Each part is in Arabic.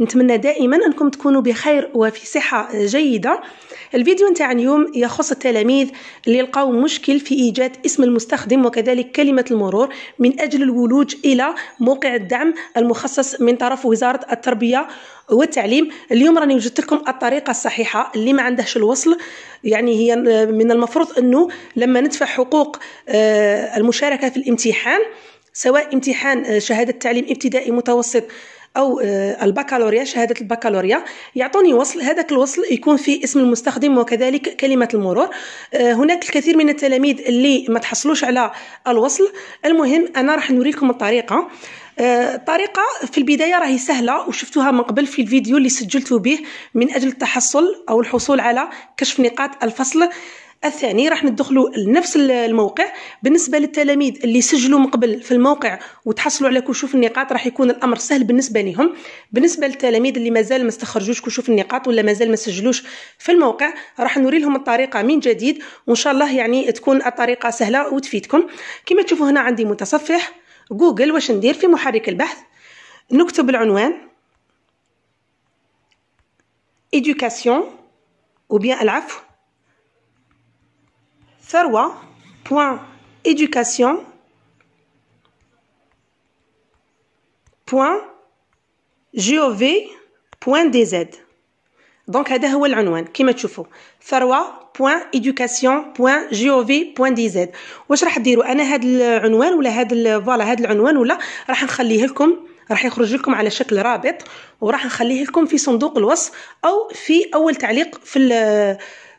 نتمنى دائما انكم تكونوا بخير وفي صحه جيده الفيديو نتاع اليوم يخص التلاميذ اللي لقاو مشكل في ايجاد اسم المستخدم وكذلك كلمه المرور من اجل الولوج الى موقع الدعم المخصص من طرف وزاره التربيه والتعليم اليوم راني وجدت لكم الطريقه الصحيحه اللي ما عندهش الوصل يعني هي من المفروض انه لما ندفع حقوق آه، المشاركه في الامتحان سواء امتحان آه، شهاده تعليم ابتدائي متوسط او آه، البكالوريا شهاده البكالوريا يعطوني وصل هذاك الوصل يكون فيه اسم المستخدم وكذلك كلمه المرور آه، هناك الكثير من التلاميذ اللي ما تحصلوش على الوصل المهم انا راح نوريكم الطريقه آه، الطريقه في البدايه راهي سهله وشفتوها من قبل في الفيديو اللي سجلته به من اجل التحصل او الحصول على كشف نقاط الفصل الثاني راح ندخلوا لنفس الموقع بالنسبه للتلاميذ اللي سجلوا من قبل في الموقع وتحصلوا على كشوف النقاط راح يكون الامر سهل بالنسبه لهم بالنسبه للتلاميذ اللي مازال ما استخرجوش كشوف النقاط ولا مازال ما سجلوش في الموقع راح نوري لهم الطريقه من جديد وان شاء الله يعني تكون الطريقه سهله وتفيدكم كما تشوفوا هنا عندي متصفح جوجل واش ندير في محرك البحث نكتب العنوان education ou bien العفو ثروة.education.gov.dz دونك هذا هو العنوان كما تشوفوا ثروة.education.gov.dz واش راح ديروا انا هذا العنوان ولا هذا فوالا هذا العنوان ولا راح نخليه لكم راح يخرج لكم على شكل رابط وراح نخليه لكم في صندوق الوصف او في اول تعليق في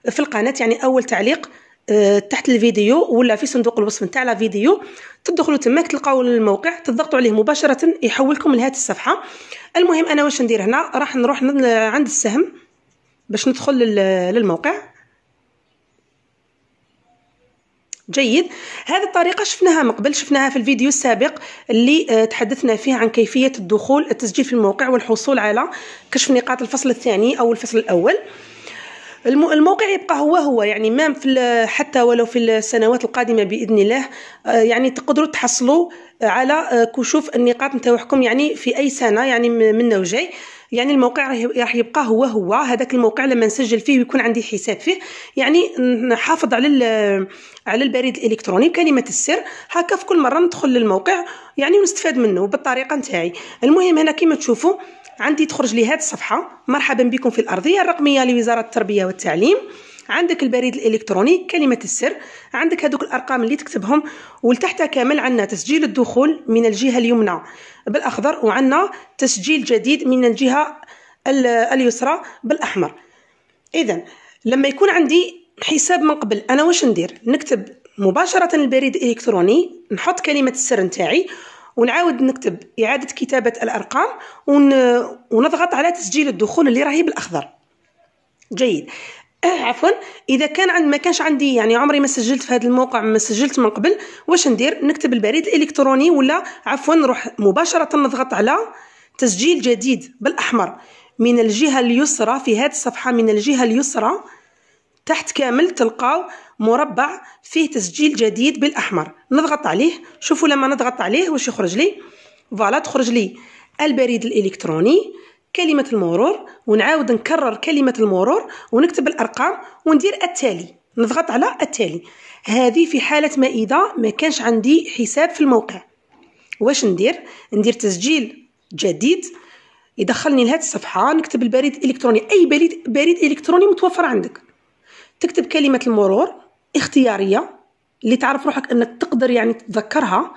في القناه يعني اول تعليق آه، تحت الفيديو ولا في صندوق الوصف نتاع لا فيديو تدخلوا تماك تلقاو الموقع تضغطوا عليه مباشره يحولكم لهذه الصفحه المهم انا واش ندير هنا راح نروح عند السهم باش ندخل للموقع جيد هذه الطريقه شفناها من قبل شفناها في الفيديو السابق اللي آه، تحدثنا فيه عن كيفيه الدخول التسجيل في الموقع والحصول على كشف نقاط الفصل الثاني او الفصل الاول الموقع يبقى هو هو يعني مام في حتى ولو في السنوات القادمه باذن الله آه، يعني تقدروا تحصلوا آه، على آه، كشوف النقاط نتاعكم يعني في اي سنه يعني منا وجاي يعني الموقع راح يبقى هو هو هذاك الموقع لما نسجل فيه ويكون عندي حساب فيه يعني نحافظ على على البريد الالكتروني كلمه السر هكا في كل مره ندخل للموقع يعني ونستفاد منه بالطريقه نتاعي المهم هنا كما تشوفوا عندي تخرج لي هذه الصفحه مرحبا بكم في الارضيه الرقميه لوزاره التربيه والتعليم عندك البريد الالكتروني كلمه السر عندك هذوك الارقام اللي تكتبهم ولتحتها كامل عندنا تسجيل الدخول من الجهه اليمنى بالاخضر وعندنا تسجيل جديد من الجهه اليسرى بالاحمر اذا لما يكون عندي حساب من قبل انا واش ندير نكتب مباشره البريد الالكتروني نحط كلمه السر نتاعي ونعاود نكتب إعادة كتابة الأرقام ون... ونضغط على تسجيل الدخول اللي راهي بالأخضر جيد أه، عفوا اذا كان عند ما كانش عندي يعني عمري ما سجلت في هذا الموقع ما سجلت من قبل واش ندير نكتب البريد الالكتروني ولا عفوا نروح مباشره نضغط على تسجيل جديد بالاحمر من الجهه اليسرى في هذه الصفحه من الجهه اليسرى تحت كامل تلقاو مربع فيه تسجيل جديد بالاحمر نضغط عليه شوفوا لما نضغط عليه واش يخرج لي فوالا تخرج لي البريد الالكتروني كلمه المرور ونعاود نكرر كلمه المرور ونكتب الارقام وندير التالي نضغط على التالي هذه في حاله ما اذا ما كانش عندي حساب في الموقع واش ندير ندير تسجيل جديد يدخلني لهاد الصفحه نكتب البريد الالكتروني اي بريد بريد الكتروني متوفر عندك تكتب كلمه المرور اختياريه اللي تعرف روحك انك تقدر يعني تتذكرها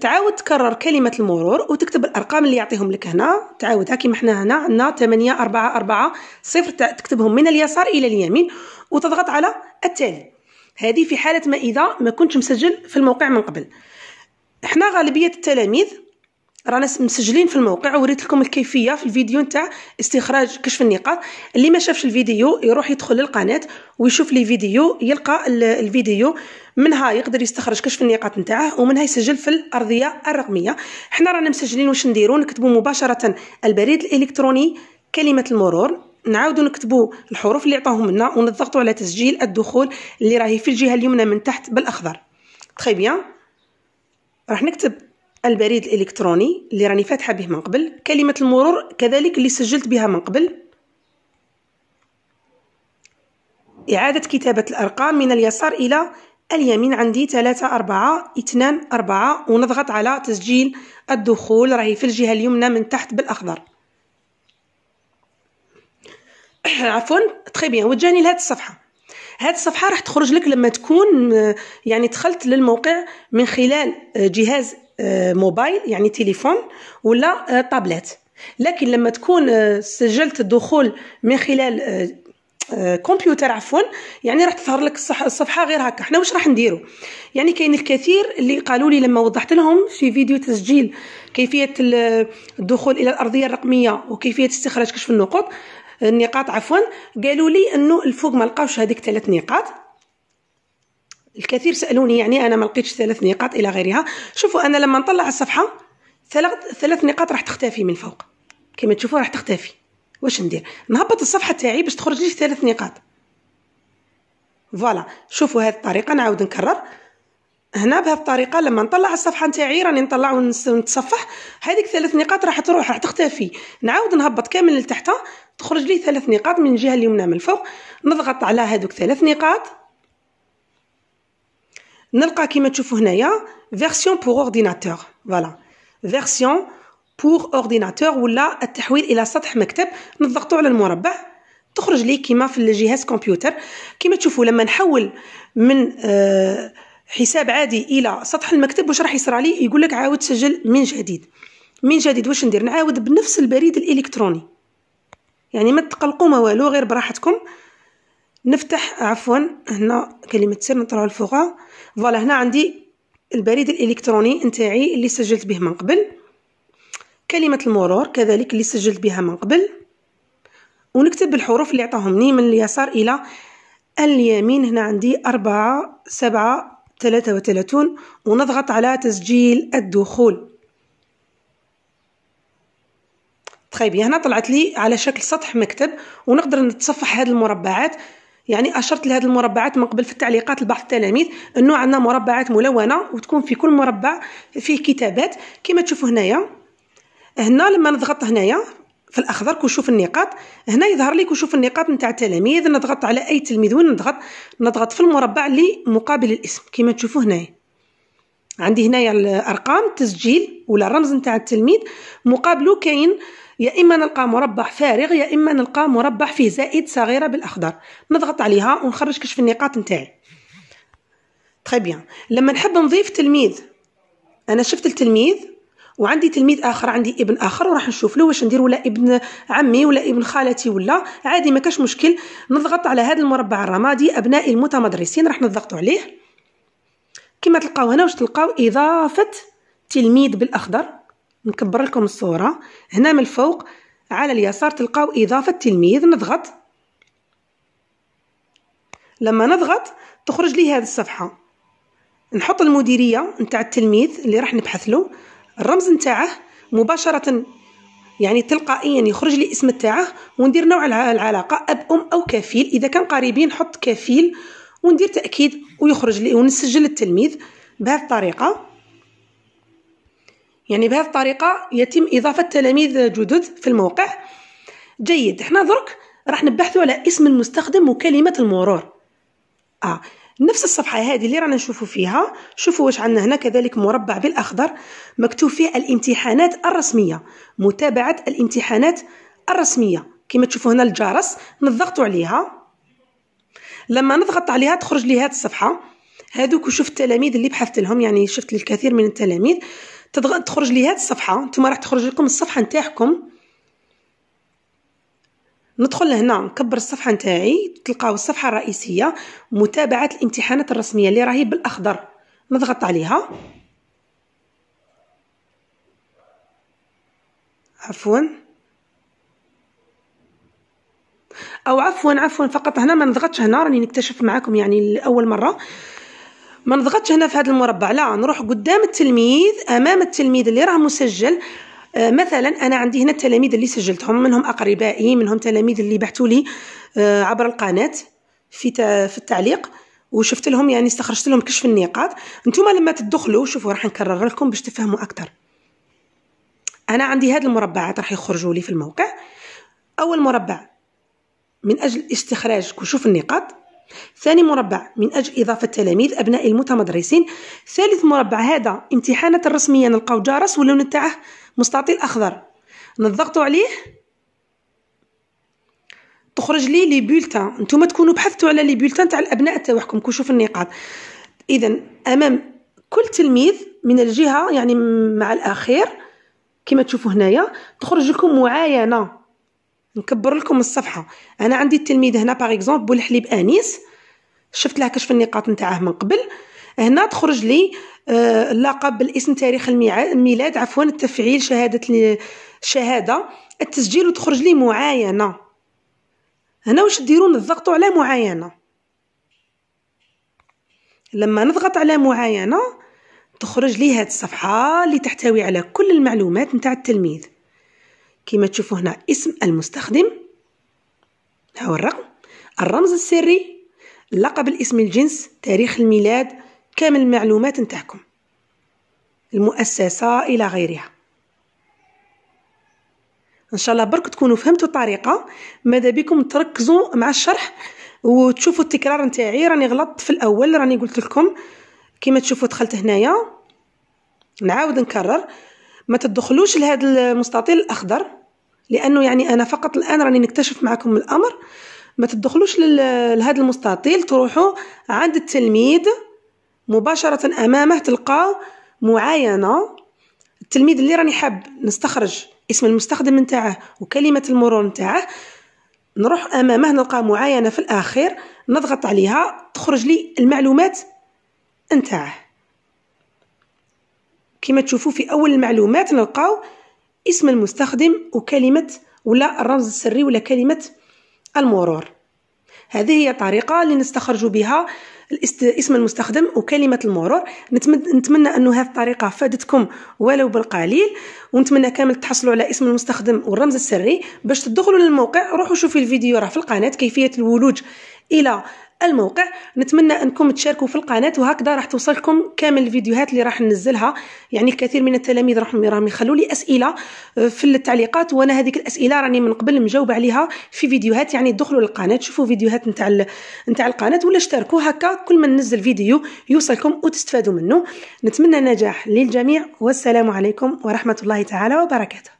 تعاود تكرر كلمة المرور وتكتب الأرقام اللي يعطيهم لك هنا تعاودها كيما حنا هنا عندنا 8 4 4 صفر تكتبهم من اليسار إلى اليمين وتضغط على التالي هذه في حالة ما إذا ما كنتش مسجل في الموقع من قبل احنا غالبية التلاميذ رانا مسجلين في الموقع وريت لكم الكيفيه في الفيديو نتاع استخراج كشف النقاط اللي ما شافش الفيديو يروح يدخل للقناه ويشوف لي فيديو يلقى الفيديو منها يقدر يستخرج كشف النقاط نتاعه ومنها يسجل في الارضيه الرقميه حنا رانا مسجلين واش نديرو نكتبوا مباشره البريد الالكتروني كلمه المرور نعاودو نكتبو الحروف اللي عطاهم لنا ونضغطو على تسجيل الدخول اللي راهي في الجهه اليمنى من تحت بالاخضر تخي بيان راح نكتب البريد الالكتروني اللي راني فاتحه به من قبل كلمه المرور كذلك اللي سجلت بها من قبل إعادة كتابة الأرقام من اليسار إلى اليمين عندي 3 4 2 4 ونضغط على تسجيل الدخول راهي في الجهة اليمنى من تحت بالأخضر عفوا تخي بيان وجاني لهاد الصفحة هاد الصفحة راح تخرج لك لما تكون آه، يعني دخلت للموقع من خلال آه، جهاز موبايل يعني تليفون ولا آه، طابلات لكن لما تكون آه، سجلت الدخول من خلال آه، كمبيوتر عفوا يعني راح تظهر لك الصفحه غير هكا حنا واش راح نديرو يعني كاين الكثير اللي قالوا لي لما وضحت لهم في فيديو تسجيل كيفيه الدخول الى الارضيه الرقميه وكيفيه استخراج كشف النقاط النقاط عفوا قالوا لي انه الفوق ما لقاوش هذيك ثلاث نقاط الكثير سالوني يعني انا ما لقيتش ثلاث نقاط الى غيرها شوفوا انا لما نطلع الصفحه ثلاث ثلاث نقاط راح تختفي من فوق كما تشوفوا راح تختفي واش ندير نهبط الصفحه تاعي باش تخرج لي ثلاث نقاط فوالا شوفوا هذه الطريقه نعاود نكرر هنا بهذه الطريقه لما نطلع الصفحه نتاعي راني نطلع ونتصفح هذيك ثلاث نقاط راح تروح راح تختفي نعاود نهبط كامل لتحت تخرج لي ثلاث نقاط من الجهه اليمنى من الفوق نضغط على هذوك ثلاث نقاط نلقى كيما تشوفوا هنايا فيرسيون بور اورديناتور فوالا فيرسيون بور اورديناتور ولا التحويل الى سطح مكتب نضغطوا على المربع تخرج لي كيما في الجهاز كمبيوتر كيما تشوفوا لما نحول من آه، حساب عادي الى سطح المكتب واش راح يصرى لي يقول لك عاود سجل من جديد من جديد واش ندير نعاود بنفس البريد الالكتروني يعني ما تقلقوا ما والو غير براحتكم نفتح عفوا هنا كلمة سر نطلعو الفوقا فوالا هنا عندي البريد الإلكتروني نتاعي اللي سجلت به من قبل كلمة المرور كذلك اللي سجلت بها من قبل ونكتب الحروف اللي عطاهمني من اليسار إلى اليمين هنا عندي أربعة سبعة ثلاثة وثلاثون ونضغط على تسجيل الدخول طيب هنا طلعت لي على شكل سطح مكتب ونقدر نتصفح هذه المربعات يعني اشرت لهذه المربعات من قبل في التعليقات لبعض التلاميذ انه عندنا مربعات ملونه وتكون في كل مربع فيه كتابات كما تشوفوا هنايا هنا لما نضغط هنايا في الاخضر كنشوف النقاط هنا يظهر لي كنشوف النقاط نتاع التلاميذ نضغط على اي تلميذ وين نضغط نضغط في المربع اللي مقابل الاسم كما تشوفوا هنايا عندي هنايا الارقام التسجيل ولا الرمز نتاع التلميذ مقابله كاين يا إما نلقى مربع فارغ يا إما نلقى مربع فيه زائد صغيرة بالأخضر نضغط عليها ونخرج كشف النقاط نتاعي تخي بيان لما نحب نضيف تلميذ أنا شفت التلميذ وعندي تلميذ اخر عندي ابن اخر وراح نشوف له واش ندير ولا ابن عمي ولا ابن خالتي ولا عادي ما كاش مشكل نضغط على هذا المربع الرمادي ابنائي المتمدرسين راح نضغطوا عليه كما تلقاو هنا واش تلقاو اضافه تلميذ بالاخضر نكبر لكم الصوره هنا من الفوق على اليسار تلقاو اضافه تلميذ نضغط لما نضغط تخرج لي هذه الصفحه نحط المديريه نتاع التلميذ اللي راح نبحث له الرمز نتاعه مباشره يعني تلقائيا يخرج لي اسم تاعه وندير نوع العلاقه اب ام او كفيل اذا كان قريبين نحط كفيل وندير تاكيد ويخرج لي ونسجل التلميذ بهذه الطريقه يعني بهذه الطريقه يتم اضافه تلاميذ جدد في الموقع جيد احنا درك راح نبحثوا على اسم المستخدم وكلمه المرور اه نفس الصفحه هذه اللي رانا نشوفوا فيها شوفوا واش عندنا هنا كذلك مربع بالاخضر مكتوب فيه الامتحانات الرسميه متابعه الامتحانات الرسميه كما تشوفوا هنا الجرس نضغطوا عليها لما نضغط عليها تخرج لي هذه الصفحه هذوك وشفت التلاميذ اللي بحثت لهم يعني شفت الكثير من التلاميذ تضغط تخرج لي هاد الصفحه نتوما راح تخرج لكم الصفحه نتاعكم ندخل لهنا نكبر الصفحه نتاعي تلقاو الصفحه الرئيسيه متابعه الامتحانات الرسميه اللي راهي بالاخضر نضغط عليها عفوا او عفوا عفوا فقط هنا ما نضغطش هنا راني نكتشف معكم يعني لاول مره ما نضغطش هنا في هذا المربع لا نروح قدام التلميذ امام التلميذ اللي راه مسجل آه، مثلا انا عندي هنا التلاميذ اللي سجلتهم منهم اقربائي منهم تلاميذ اللي بعثوا لي آه، عبر القناه في في التعليق وشفت لهم يعني استخرجت لهم كشف النقاط نتوما لما تدخلوا شوفوا راح نكرر لكم باش تفهموا اكثر انا عندي هاد المربعات راح يخرجوا لي في الموقع اول مربع من اجل استخراج كشوف النقاط ثاني مربع من أجل إضافة تلاميذ أبناء المتمدرسين ثالث مربع هذا امتحانات الرسمية نلقاو جرس واللون تاعه مستطيل أخضر نضغط عليه تخرج لي لي بولتان نتوما تكونوا بحثتوا على لي بولتان تاع الابناء تاعكم كون شوف النقاط اذا امام كل تلميذ من الجهه يعني مع الاخير كما تشوفوا هنايا تخرج لكم معاينه نكبر لكم الصفحه انا عندي التلميذ هنا باغ اكزومبل بولحليب انيس شفت لها كشف النقاط نتاعه من قبل هنا تخرج لي آه، اللقب بالاسم تاريخ الميلاد عفوا التفعيل شهاده الشهاده التسجيل وتخرج لي معاينه هنا واش ديرون نضغطوا على معاينه لما نضغط على معاينه تخرج لي هذه الصفحه اللي تحتوي على كل المعلومات نتاع التلميذ كما تشوفوا هنا اسم المستخدم ها هو الرقم الرمز السري لقب الاسم الجنس تاريخ الميلاد كامل المعلومات نتاعكم المؤسسة إلى غيرها ان شاء الله برك تكونوا فهمتوا الطريقه ماذا بكم تركزوا مع الشرح وتشوفوا التكرار نتاعي راني غلطت في الاول راني قلت لكم كما تشوفوا دخلت هنايا نعاود نكرر ما تدخلوش لهذا المستطيل الاخضر لانه يعني انا فقط الان راني نكتشف معكم الامر ما تدخلوش لهذا المستطيل تروحوا عند التلميذ مباشره امامه تلقى معاينه التلميذ اللي راني حاب نستخرج اسم المستخدم نتاعه وكلمه المرور نتاعه نروح امامه نلقى معاينه في الاخير نضغط عليها تخرج لي المعلومات نتاعه كما تشوفوا في اول المعلومات نلقاو اسم المستخدم وكلمة ولا الرمز السري ولا كلمة المرور هذه هي طريقة اللي نستخرج بها اسم المستخدم وكلمة المرور نتمنى أن هذه الطريقة فادتكم ولو بالقليل ونتمنى كامل تحصلوا على اسم المستخدم والرمز السري باش تدخلوا للموقع روحوا شوفوا الفيديو راه في القناة كيفية الولوج إلى الموقع نتمنى انكم تشاركوا في القناه وهكذا راح توصلكم كامل الفيديوهات اللي راح ننزلها يعني الكثير من التلاميذ راهم راهم يخلوا لي اسئله آه، في التعليقات وانا هذيك الاسئله راني من قبل مجاوبه عليها في فيديوهات يعني دخلوا للقناه تشوفوا فيديوهات نتاع ال... نتاع القناه ولا اشتركوا هكا كل ما ننزل فيديو يوصلكم وتستفادوا منه نتمنى نجاح للجميع والسلام عليكم ورحمه الله تعالى وبركاته